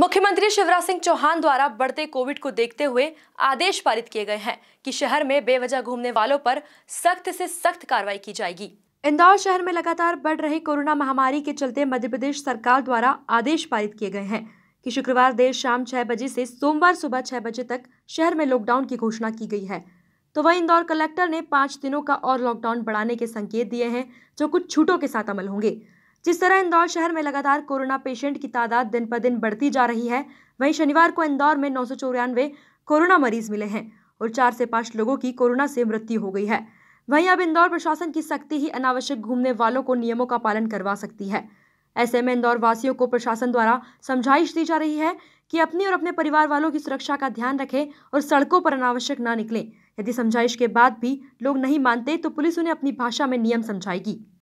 मुख्यमंत्री शिवराज सिंह चौहान द्वारा बढ़ते कोविड को देखते हुए आदेश पारित किए गए हैं कि शहर में बेवजह घूमने वालों पर सख्त से सख्त कार्रवाई की जाएगी इंदौर शहर में लगातार बढ़ रही कोरोना महामारी के चलते मध्य प्रदेश सरकार द्वारा आदेश पारित किए गए हैं कि शुक्रवार देर शाम छह बजे से सोमवार सुबह छह बजे तक शहर में लॉकडाउन की घोषणा की गई है तो वही इंदौर कलेक्टर ने पांच दिनों का और लॉकडाउन बढ़ाने के संकेत दिए हैं जो कुछ छूटों के साथ अमल होंगे जिस तरह इंदौर शहर में लगातार कोरोना पेशेंट की तादाद दिन पर दिन बढ़ती जा रही है वहीं शनिवार को इंदौर में नौ कोरोना मरीज मिले हैं और चार से पांच लोगों की कोरोना से मृत्यु हो गई है वहीं अब इंदौर प्रशासन की सख्ती ही अनावश्यक घूमने वालों को नियमों का पालन करवा सकती है ऐसे में इंदौर वासियों को प्रशासन द्वारा समझाइश दी जा रही है कि अपनी और अपने परिवार वालों की सुरक्षा का ध्यान रखें और सड़कों पर अनावश्यक ना निकलें यदि समझाइश के बाद भी लोग नहीं मानते तो पुलिस उन्हें अपनी भाषा में नियम समझाएगी